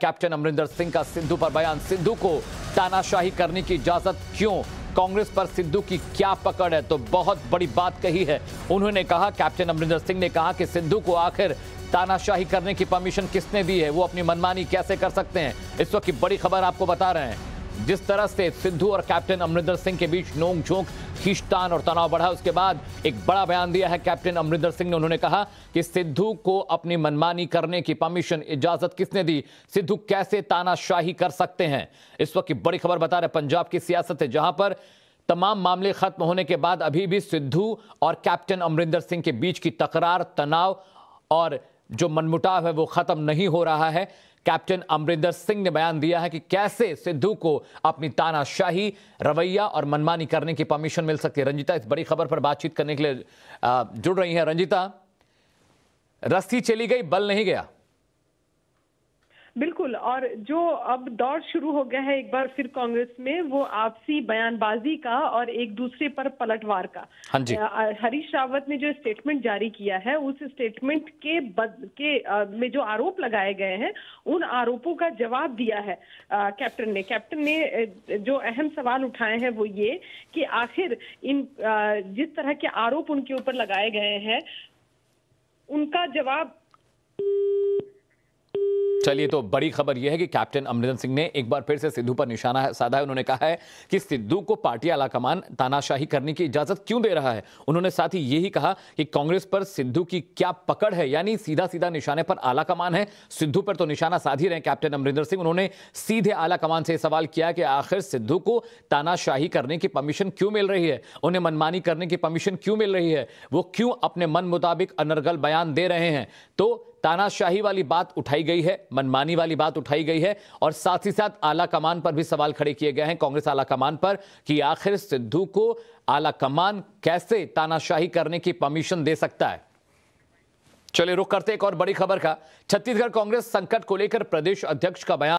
Captain Amarinder Singh का सिद्धू पर बयान सिद्धू को तानाशाही करने की इजाजत क्यों कांग्रेस पर सिद्धू की क्या पकड़ है तो बहुत बड़ी बात कही है उन्होंने कहा कैप्टन अमरिंदर सिंह ने कहा कि सिद्धू को आखिर तानाशाही करने की परमिशन किसने दी है वो अपनी मनमानी कैसे कर सकते हैं इस वक्त की बड़ी खबर आपको बता रहे हैं जिस तरह से सिद्धू और कैप्टन अमरिंदर सिंह के बीच नोक झोंक खींचतान और तनाव बढ़ा उसके बाद एक बड़ा बयान दिया है कैप्टन अमरिंदर सिंह ने उन्होंने कहा कि सिद्धू को अपनी मनमानी करने की परमिशन इजाजत किसने दी सिद्धू कैसे तानाशाही कर सकते हैं इस वक्त की बड़ी खबर बता रहे पंजाब की सियासत है जहां पर तमाम मामले खत्म होने के बाद अभी भी सिद्धू और कैप्टन अमरिंदर सिंह के बीच की तकरार तनाव और जो मनमुटाव है वो खत्म नहीं हो रहा है कैप्टन अमरिंदर सिंह ने बयान दिया है कि कैसे सिद्धू को अपनी तानाशाही रवैया और मनमानी करने की परमिशन मिल सकती है रंजिता इस बड़ी खबर पर बातचीत करने के लिए जुड़ रही है रंजिता रस्सी चली गई बल नहीं गया बिल्कुल और जो अब दौर शुरू हो गया है एक बार फिर कांग्रेस में वो आपसी बयानबाजी का और एक दूसरे पर पलटवार का हाँ जी। हरीश रावत ने जो स्टेटमेंट जारी किया है उस स्टेटमेंट के बद के आ, में जो आरोप लगाए गए हैं उन आरोपों का जवाब दिया है आ, कैप्टन ने कैप्टन ने जो अहम सवाल उठाए हैं वो ये कि आखिर इन आ, जिस तरह के आरोप उनके ऊपर लगाए गए हैं उनका जवाब चलिए तो बड़ी खबर यह है कि कैप्टन अमरिंदर सिंह ने एक बार फिर से सिद्धू पर निशाना साधा है उन्होंने कहा है कि सिद्धू को पार्टी आलाकमान तानाशाही करने की इजाजत क्यों दे रहा है उन्होंने साथ ही यही कहा कि कांग्रेस पर सिद्धू की क्या पकड़ है यानी सीधा सीधा निशाने पर आलाकमान है सिद्धू पर तो निशाना साध ही रहे कैप्टन अमरिंदर सिंह उन्होंने सीधे आला से सवाल किया कि आखिर सिद्धू को तानाशाही करने की परमिशन क्यों मिल रही है उन्हें मनमानी करने की परमिशन क्यों मिल रही है वो क्यों अपने मन मुताबिक अनर्गल बयान दे रहे हैं तो तानाशाही वाली बात उठाई गई है मनमानी वाली बात उठाई गई है और साथ ही साथ आला कमान पर भी सवाल खड़े किए गए हैं कांग्रेस आला कमान पर कि आखिर सिद्धू को आला कमान कैसे तानाशाही करने की परमिशन दे सकता है चलिए रुक करते एक और बड़ी खबर का छत्तीसगढ़ कांग्रेस संकट को लेकर प्रदेश अध्यक्ष का बयान